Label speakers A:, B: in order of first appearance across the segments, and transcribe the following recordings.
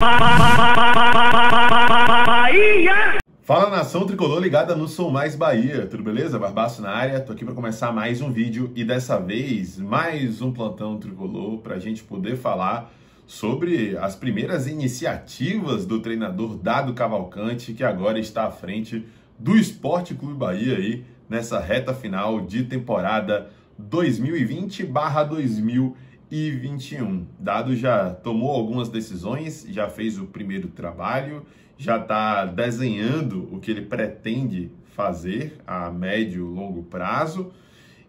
A: Bahia! Fala nação tricolor ligada no Sou Mais Bahia, tudo beleza? Barbaço na área, tô aqui para começar mais um vídeo e dessa vez mais um plantão tricolor para a gente poder falar sobre as primeiras iniciativas do treinador Dado Cavalcante que agora está à frente do Esporte Clube Bahia aí nessa reta final de temporada 2020/2021. 2021. Dado já tomou algumas decisões, já fez o primeiro trabalho, já está desenhando o que ele pretende fazer a médio e longo prazo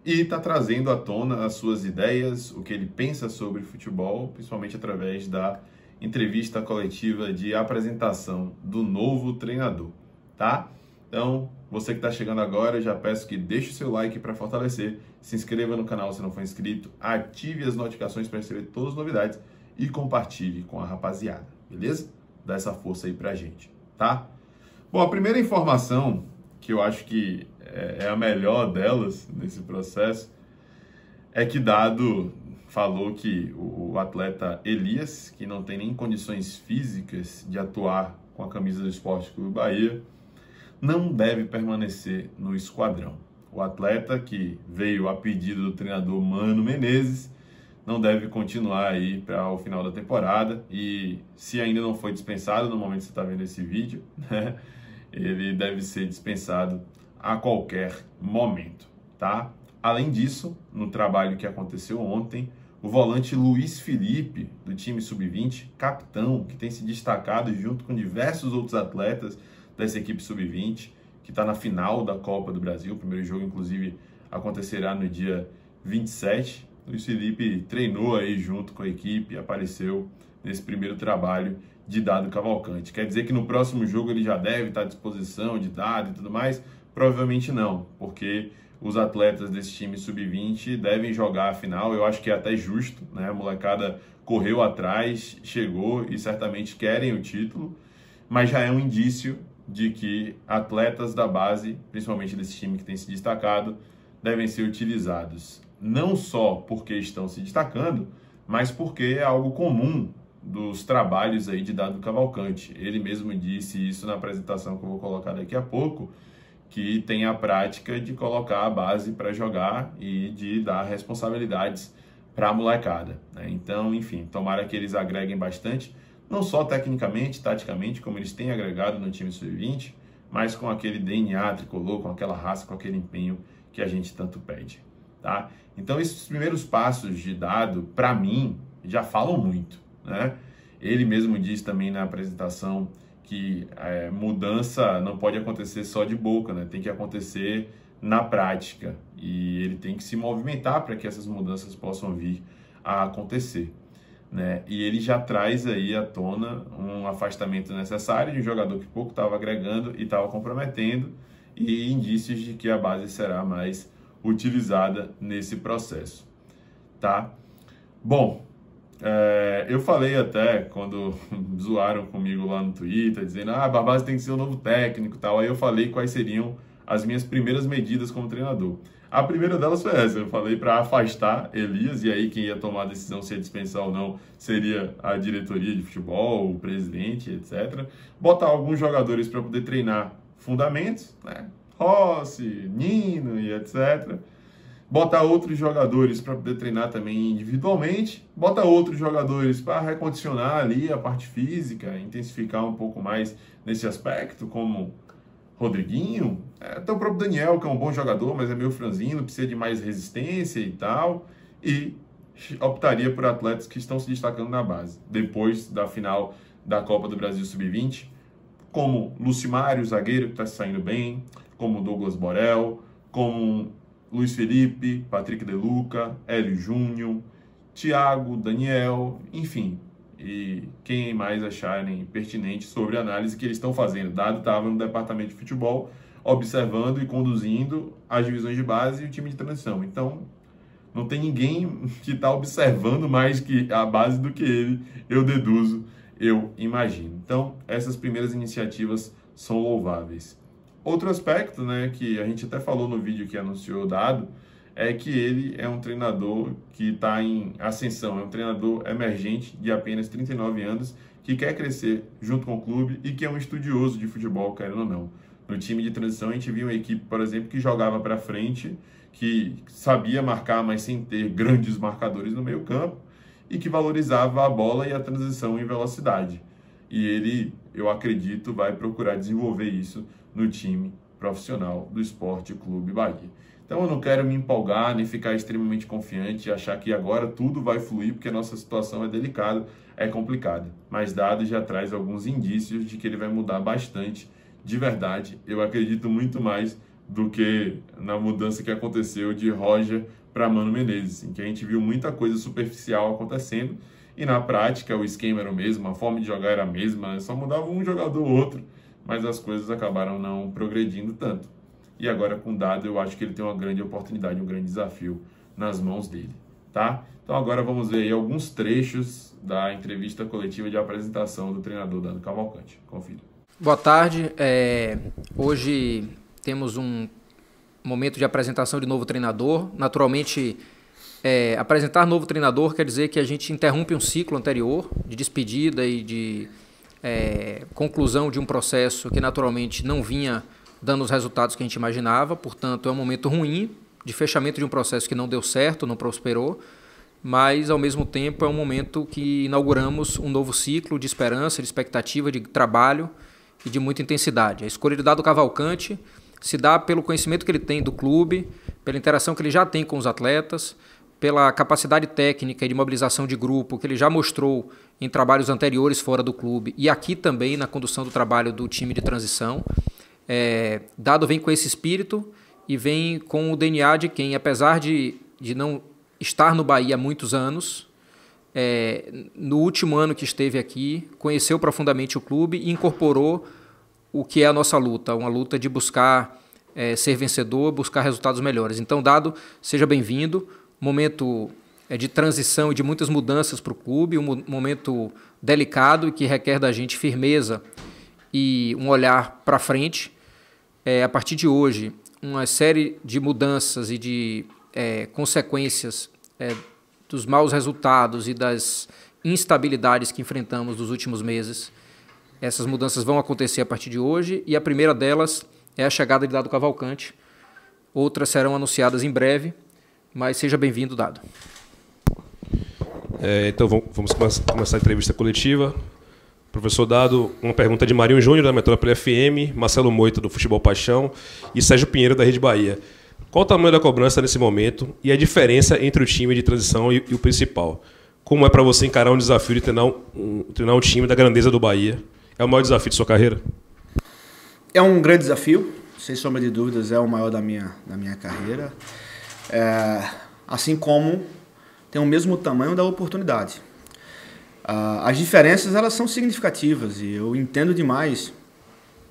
A: e está trazendo à tona as suas ideias, o que ele pensa sobre futebol, principalmente através da entrevista coletiva de apresentação do novo treinador, tá? Então, você que está chegando agora, já peço que deixe o seu like para fortalecer, se inscreva no canal se não for inscrito, ative as notificações para receber todas as novidades e compartilhe com a rapaziada, beleza? Dá essa força aí para a gente, tá? Bom, a primeira informação que eu acho que é, é a melhor delas nesse processo é que dado falou que o atleta Elias, que não tem nem condições físicas de atuar com a camisa do Esporte Clube Bahia, não deve permanecer no esquadrão. O atleta que veio a pedido do treinador Mano Menezes não deve continuar aí para o final da temporada. E se ainda não foi dispensado, no momento que você está vendo esse vídeo, né, ele deve ser dispensado a qualquer momento, tá? Além disso, no trabalho que aconteceu ontem, o volante Luiz Felipe, do time sub-20, capitão, que tem se destacado junto com diversos outros atletas dessa equipe sub-20, que está na final da Copa do Brasil. O primeiro jogo, inclusive, acontecerá no dia 27. Luiz Felipe treinou aí junto com a equipe, apareceu nesse primeiro trabalho de Dado Cavalcante. Quer dizer que no próximo jogo ele já deve estar à disposição de Dado e tudo mais? Provavelmente não, porque os atletas desse time sub-20 devem jogar a final. Eu acho que é até justo, né? A molecada correu atrás, chegou e certamente querem o título, mas já é um indício de que atletas da base, principalmente desse time que tem se destacado, devem ser utilizados não só porque estão se destacando, mas porque é algo comum dos trabalhos aí de Dado Cavalcante. Ele mesmo disse isso na apresentação que eu vou colocar daqui a pouco, que tem a prática de colocar a base para jogar e de dar responsabilidades para a molecada. Né? Então, enfim, tomara que eles agreguem bastante não só tecnicamente, taticamente, como eles têm agregado no time sub-20, mas com aquele DNA tricolor, com aquela raça, com aquele empenho que a gente tanto pede, tá? Então esses primeiros passos de dado, para mim, já falam muito, né? Ele mesmo disse também na apresentação que é, mudança não pode acontecer só de boca, né? Tem que acontecer na prática e ele tem que se movimentar para que essas mudanças possam vir a acontecer. Né? E ele já traz aí à tona um afastamento necessário de um jogador que pouco estava agregando e estava comprometendo e indícios de que a base será mais utilizada nesse processo, tá? Bom, é, eu falei até quando zoaram comigo lá no Twitter, dizendo ah, base tem que ser um novo técnico tal, aí eu falei quais seriam as minhas primeiras medidas como treinador. A primeira delas foi essa, eu falei para afastar Elias, e aí quem ia tomar a decisão se ia dispensar ou não seria a diretoria de futebol, o presidente, etc. Botar alguns jogadores para poder treinar fundamentos, né? Rossi, Nino e etc. Botar outros jogadores para poder treinar também individualmente. Botar outros jogadores para recondicionar ali a parte física, intensificar um pouco mais nesse aspecto, como Rodriguinho, até o próprio Daniel, que é um bom jogador, mas é meio franzino, precisa de mais resistência e tal, e optaria por atletas que estão se destacando na base, depois da final da Copa do Brasil Sub-20, como Lucimário, zagueiro, que está saindo bem, como Douglas Borel, como Luiz Felipe, Patrick Deluca, Hélio Júnior, Thiago, Daniel, enfim, e quem mais acharem pertinente sobre a análise que eles estão fazendo. Dado estava no departamento de futebol observando e conduzindo as divisões de base e o time de transição. Então, não tem ninguém que está observando mais que a base do que ele, eu deduzo, eu imagino. Então, essas primeiras iniciativas são louváveis. Outro aspecto, né, que a gente até falou no vídeo que anunciou o dado, é que ele é um treinador que está em ascensão, é um treinador emergente de apenas 39 anos que quer crescer junto com o clube e que é um estudioso de futebol, querendo ou não. No time de transição, a gente viu uma equipe, por exemplo, que jogava para frente, que sabia marcar, mas sem ter grandes marcadores no meio-campo e que valorizava a bola e a transição em velocidade. E ele, eu acredito, vai procurar desenvolver isso no time profissional do Esporte Clube Bahia. Então eu não quero me empolgar nem ficar extremamente confiante e achar que agora tudo vai fluir porque a nossa situação é delicada, é complicada. Mas dados já traz alguns indícios de que ele vai mudar bastante. De verdade, eu acredito muito mais do que na mudança que aconteceu de Roger para Mano Menezes, em que a gente viu muita coisa superficial acontecendo e na prática o esquema era o mesmo, a forma de jogar era a mesma, só mudava um jogador ou outro, mas as coisas acabaram não progredindo tanto. E agora com Dado, eu acho que ele tem uma grande oportunidade, um grande desafio nas mãos dele, tá? Então agora vamos ver aí alguns trechos da entrevista coletiva de apresentação do treinador Dado Cavalcante. Confira.
B: Boa tarde. É... Hoje temos um momento de apresentação de novo treinador. Naturalmente, é, apresentar novo treinador quer dizer que a gente interrompe um ciclo anterior de despedida e de é, conclusão de um processo que naturalmente não vinha dando os resultados que a gente imaginava, portanto, é um momento ruim de fechamento de um processo que não deu certo, não prosperou, mas ao mesmo tempo é um momento que inauguramos um novo ciclo de esperança, de expectativa, de trabalho e de muita intensidade. A escolha de Dado Cavalcante se dá pelo conhecimento que ele tem do clube, pela interação que ele já tem com os atletas, pela capacidade técnica e de mobilização de grupo que ele já mostrou em trabalhos anteriores fora do clube e aqui também na condução do trabalho do time de transição é, Dado vem com esse espírito e vem com o DNA de quem, apesar de, de não estar no Bahia há muitos anos, é, no último ano que esteve aqui, conheceu profundamente o clube e incorporou o que é a nossa luta, uma luta de buscar é, ser vencedor, buscar resultados melhores. Então, Dado, seja bem-vindo. Momento é, de transição e de muitas mudanças para o clube, um momento delicado que requer da gente firmeza e um olhar para frente é, a partir de hoje, uma série de mudanças e de é, consequências é, dos maus resultados e das instabilidades que enfrentamos nos últimos meses. Essas mudanças vão acontecer a partir de hoje e a primeira delas é a chegada de Dado Cavalcante. Outras serão anunciadas em breve, mas seja bem-vindo, Dado.
C: É, então vamos começar a entrevista coletiva. Professor Dado, uma pergunta de Marinho Júnior, da Metrópole FM, Marcelo Moita, do Futebol Paixão e Sérgio Pinheiro, da Rede Bahia. Qual o tamanho da cobrança nesse momento e a diferença entre o time de transição e, e o principal? Como é para você encarar um desafio de treinar um, treinar um time da grandeza do Bahia? É o maior desafio de sua carreira?
D: É um grande desafio, sem sombra de dúvidas, é o maior da minha, da minha carreira. É, assim como tem o mesmo tamanho da oportunidade. Uh, as diferenças elas são significativas e eu entendo demais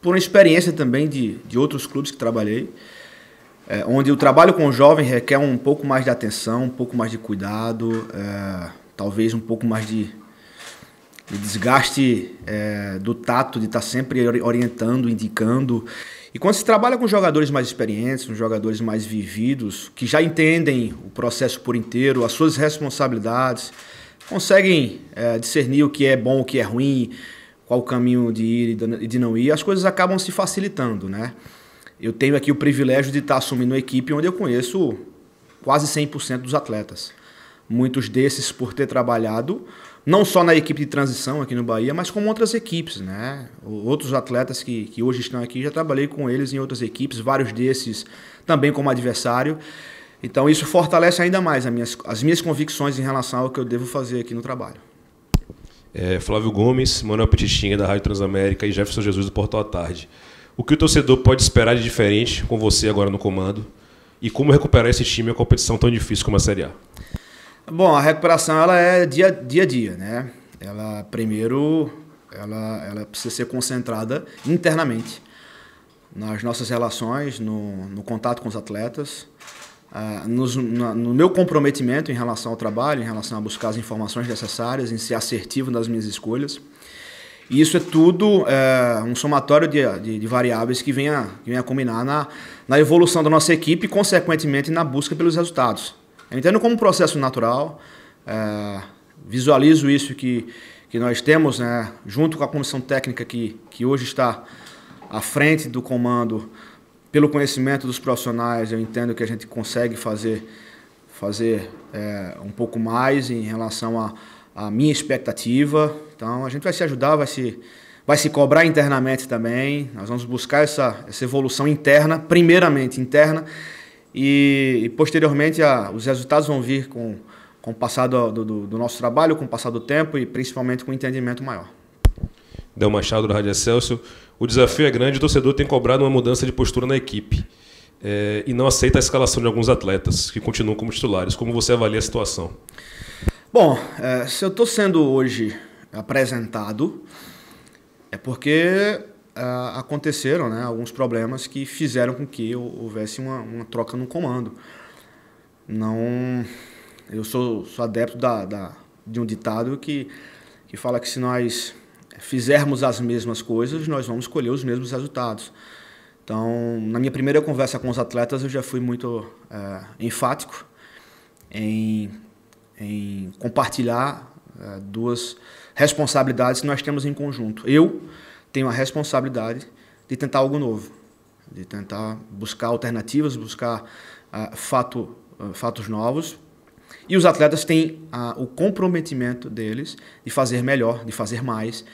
D: por uma experiência também de, de outros clubes que trabalhei, é, onde o trabalho com o jovem requer um pouco mais de atenção, um pouco mais de cuidado, é, talvez um pouco mais de, de desgaste é, do tato de estar tá sempre orientando, indicando. E quando se trabalha com jogadores mais experientes, com jogadores mais vividos, que já entendem o processo por inteiro, as suas responsabilidades, conseguem é, discernir o que é bom, o que é ruim, qual o caminho de ir e de não ir, as coisas acabam se facilitando, né? Eu tenho aqui o privilégio de estar assumindo uma equipe onde eu conheço quase 100% dos atletas. Muitos desses por ter trabalhado não só na equipe de transição aqui no Bahia, mas com outras equipes, né? Outros atletas que, que hoje estão aqui, já trabalhei com eles em outras equipes, vários desses também como adversário. Então isso fortalece ainda mais as minhas, as minhas convicções em relação ao que eu devo fazer aqui no trabalho.
C: É, Flávio Gomes, Manuel Petitinha da Rádio Transamérica e Jefferson Jesus do Portal à Tarde. O que o torcedor pode esperar de diferente com você agora no comando e como recuperar esse time em uma competição tão difícil como a Série A?
D: Bom, a recuperação ela é dia, dia a dia, né? Ela primeiro ela, ela precisa ser concentrada internamente nas nossas relações, no, no contato com os atletas, ah, nos, na, no meu comprometimento em relação ao trabalho, em relação a buscar as informações necessárias, em ser assertivo nas minhas escolhas. E isso é tudo é, um somatório de, de, de, variáveis que vem a, combinar na, na evolução da nossa equipe e, consequentemente, na busca pelos resultados. Eu entendo como um processo natural, é, visualizo isso que, que nós temos, né, junto com a comissão técnica que, que hoje está à frente do comando pelo conhecimento dos profissionais, eu entendo que a gente consegue fazer, fazer é, um pouco mais em relação à minha expectativa. Então, a gente vai se ajudar, vai se, vai se cobrar internamente também. Nós vamos buscar essa, essa evolução interna, primeiramente interna, e, e posteriormente a, os resultados vão vir com, com o passar do, do, do nosso trabalho, com o passar do tempo e principalmente com o entendimento maior.
C: Del Machado, do Rádio Celso. O desafio é grande e o torcedor tem cobrado uma mudança de postura na equipe. É, e não aceita a escalação de alguns atletas que continuam como titulares. Como você avalia a situação?
D: Bom, é, se eu estou sendo hoje apresentado, é porque é, aconteceram né, alguns problemas que fizeram com que houvesse uma, uma troca no comando. Não, eu sou, sou adepto da, da, de um ditado que, que fala que se nós fizermos as mesmas coisas, nós vamos colher os mesmos resultados. Então, na minha primeira conversa com os atletas, eu já fui muito é, enfático em, em compartilhar é, duas responsabilidades que nós temos em conjunto. Eu tenho a responsabilidade de tentar algo novo, de tentar buscar alternativas, buscar eh, fato, fatos novos e os atletas têm ah, o comprometimento deles de fazer melhor, de fazer mais,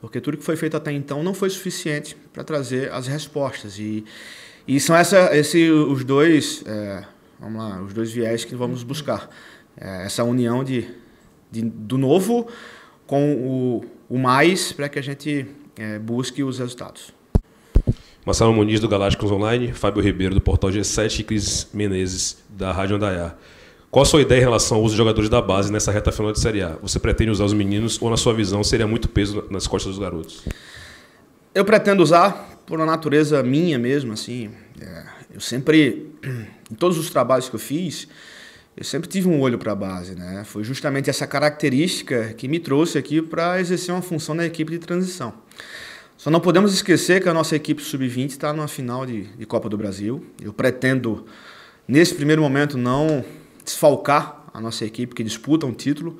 D: porque tudo que foi feito até então não foi suficiente para trazer as respostas. E, e são essa, esse, os dois, é, vamos lá, os dois viés que vamos buscar. É, essa união de, de, do novo com o, o mais para que a gente é, busque os resultados.
C: Marcelo Muniz, do Galácticos Online, Fábio Ribeiro, do Portal G7 e Cris Menezes, da Rádio Andaiá. Qual a sua ideia em relação ao uso de jogadores da base nessa reta final de Série A? Você pretende usar os meninos ou, na sua visão, seria muito peso nas costas dos garotos?
D: Eu pretendo usar por uma natureza minha mesmo, assim. É, eu sempre, em todos os trabalhos que eu fiz, eu sempre tive um olho para a base, né? Foi justamente essa característica que me trouxe aqui para exercer uma função na equipe de transição. Só não podemos esquecer que a nossa equipe sub-20 está numa final de, de Copa do Brasil. Eu pretendo, nesse primeiro momento, não desfalcar a nossa equipe que disputa um título,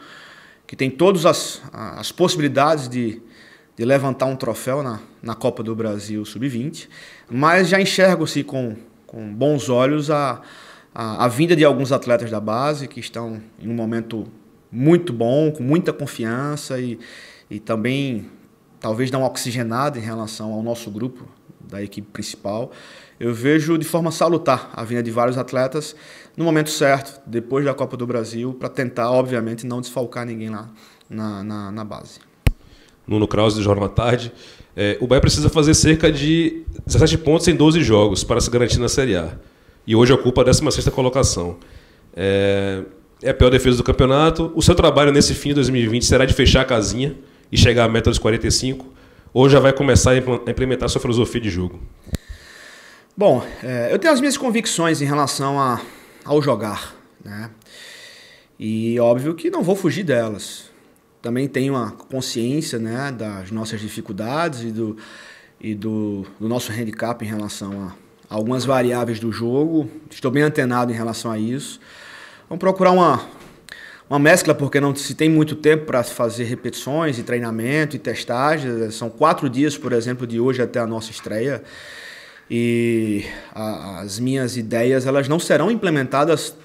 D: que tem todas as, as possibilidades de, de levantar um troféu na, na Copa do Brasil Sub-20, mas já enxergo-se com, com bons olhos a, a, a, vinda de alguns atletas da base que estão em um momento muito bom, com muita confiança e, e também talvez dar uma oxigenada em relação ao nosso grupo da equipe principal eu vejo de forma salutar a vinda de vários atletas no momento certo, depois da Copa do Brasil, para tentar, obviamente, não desfalcar ninguém lá na, na, na base.
C: Nuno Krause, do Jornal da Tarde. É, o Bahia precisa fazer cerca de 17 pontos em 12 jogos para se garantir na Série A. E hoje ocupa a 16ª colocação. É, é a pior defesa do campeonato. O seu trabalho nesse fim de 2020 será de fechar a casinha e chegar à meta dos 45? Ou já vai começar a implementar a sua filosofia de jogo?
D: Bom, é, eu tenho as minhas convicções em relação a, ao jogar,
C: né? E óbvio
D: que não vou fugir delas. Também tenho a consciência né, das nossas dificuldades e do, e do, do nosso handicap em relação a algumas variáveis do jogo. Estou bem antenado em relação a isso. Vamos procurar uma, uma mescla, porque não se tem muito tempo para fazer repetições e treinamento e testagens. São quatro dias, por exemplo, de hoje até a nossa estreia e a, as minhas ideias elas não serão implementadas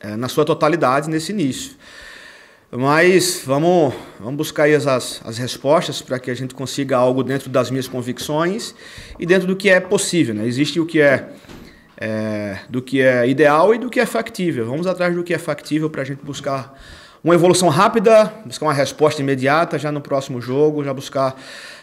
D: é, na sua totalidade nesse início. Mas vamos, vamos buscar aí as, as respostas para que a gente consiga algo dentro das minhas convicções e dentro do que é possível. Né? Existe o que é, é do que é ideal e do que é factível. Vamos atrás do que é factível para a gente buscar uma evolução rápida, buscar uma resposta imediata já no próximo jogo, já buscar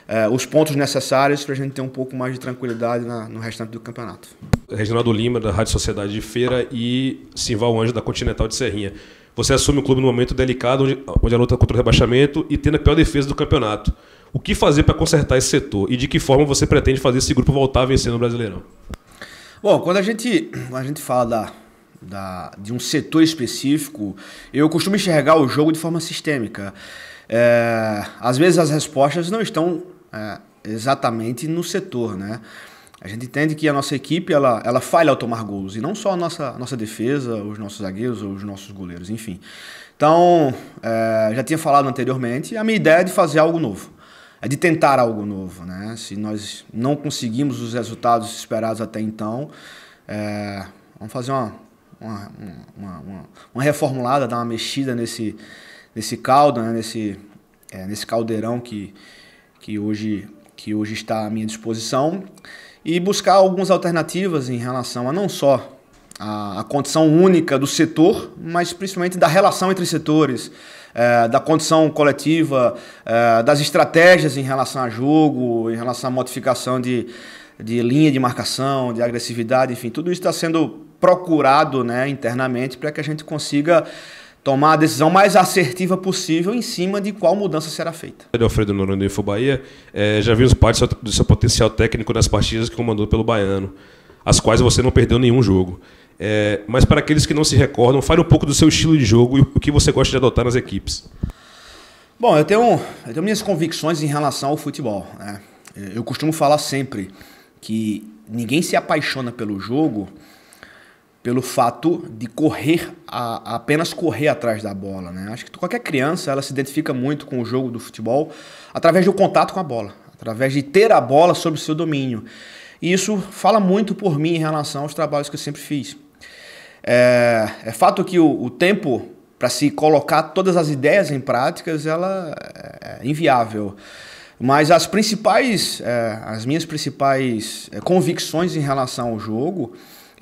D: é, os pontos necessários para a gente ter um pouco mais de tranquilidade na, no restante do campeonato.
C: Reginaldo Lima, da Rádio Sociedade de Feira, e Simval Anjo, da Continental de Serrinha. Você assume o clube num momento delicado, onde, onde a luta contra o rebaixamento e tendo a pior defesa do campeonato. O que fazer para consertar esse setor e de que forma você pretende fazer esse grupo voltar a vencer no Brasileirão?
D: Bom, quando a gente, quando a gente fala da, da, de um setor específico, eu costumo enxergar o jogo de forma sistêmica. É, às vezes as respostas não estão é, exatamente no setor, né? A gente entende que a nossa equipe ela, ela falha ao tomar gols, e não só a nossa, a nossa defesa, os nossos zagueiros ou os nossos goleiros, enfim. Então, é, já tinha falado anteriormente, a minha ideia é de fazer algo novo, é de tentar algo novo. Né? Se nós não conseguimos os resultados esperados até então, é, vamos fazer uma, uma, uma, uma, uma reformulada, dar uma mexida nesse, nesse caldo, né? nesse, é, nesse caldeirão que, que, hoje, que hoje está à minha disposição e buscar algumas alternativas em relação a não só a, a condição única do setor, mas principalmente da relação entre setores, é, da condição coletiva, é, das estratégias em relação a jogo, em relação à modificação de, de linha de marcação, de agressividade, enfim, tudo isso está sendo procurado né, internamente para que a gente consiga tomar a decisão mais assertiva possível em cima de qual mudança será feita.
C: Alfredo Noronha do Info Bahia, é, já vimos parte do seu potencial técnico nas partidas que comandou pelo Baiano, as quais você não perdeu nenhum jogo. É, mas para aqueles que não se recordam, fale um pouco do seu estilo de jogo e o que você gosta de adotar nas equipes.
D: Bom, eu tenho, eu tenho minhas convicções em relação ao futebol. Né? Eu costumo falar sempre que ninguém se apaixona pelo jogo pelo fato de correr, a, apenas correr atrás da bola. Né? Acho que qualquer criança ela se identifica muito com o jogo do futebol através do contato com a bola, através de ter a bola sob seu domínio. E isso fala muito por mim em relação aos trabalhos que eu sempre fiz. É, é fato que o, o tempo para se colocar todas as ideias em práticas ela é, é inviável. Mas as principais, é, as minhas principais é, convicções em relação ao jogo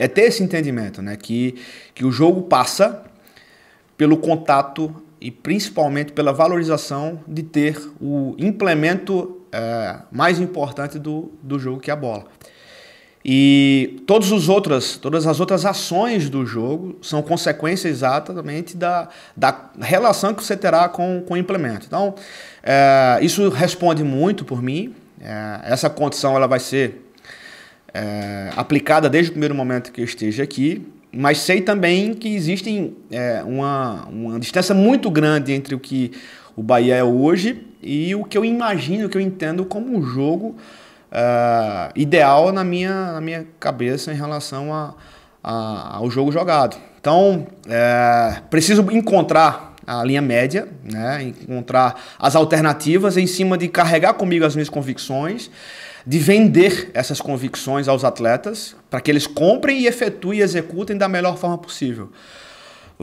D: é ter esse entendimento, né? Que, que o jogo passa pelo contato e principalmente pela valorização de ter o implemento é, mais importante do, do jogo, que é a bola. E todas as outras, todas as outras ações do jogo são consequência exatamente da, da relação que você terá com, com o implemento. Então, é, isso responde muito por mim. É, essa condição ela vai ser é, aplicada desde o primeiro momento que eu esteja aqui, mas sei também que existe é, uma, uma distância muito grande entre o que o Bahia é hoje e o que eu imagino, o que eu entendo como um jogo é, ideal na minha, na minha cabeça em relação a, a ao jogo jogado. Então, é, preciso encontrar a linha média, né? encontrar as alternativas em cima de carregar comigo as minhas convicções de vender essas convicções aos atletas para que eles comprem e efetuem e executem da melhor forma possível.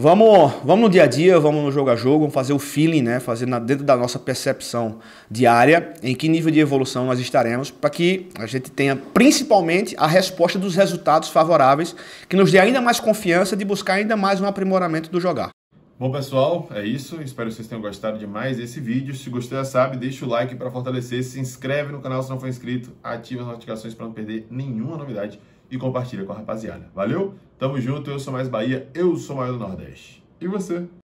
D: Vamos, vamos no dia a dia, vamos no jogo a jogo, vamos fazer o feeling, né? fazer na, dentro da nossa percepção diária em que nível de evolução nós estaremos para que a gente tenha principalmente a resposta dos resultados favoráveis que nos dê ainda mais confiança de buscar ainda mais um aprimoramento do jogar.
A: Bom, pessoal, é isso. Espero que vocês tenham gostado de mais esse vídeo. Se gostou, já sabe, deixa o like para fortalecer, se inscreve no canal se não for inscrito, ativa as notificações para não perder nenhuma novidade e compartilha com a rapaziada. Valeu? Tamo junto, eu sou mais Bahia, eu sou mais do Nordeste. E você?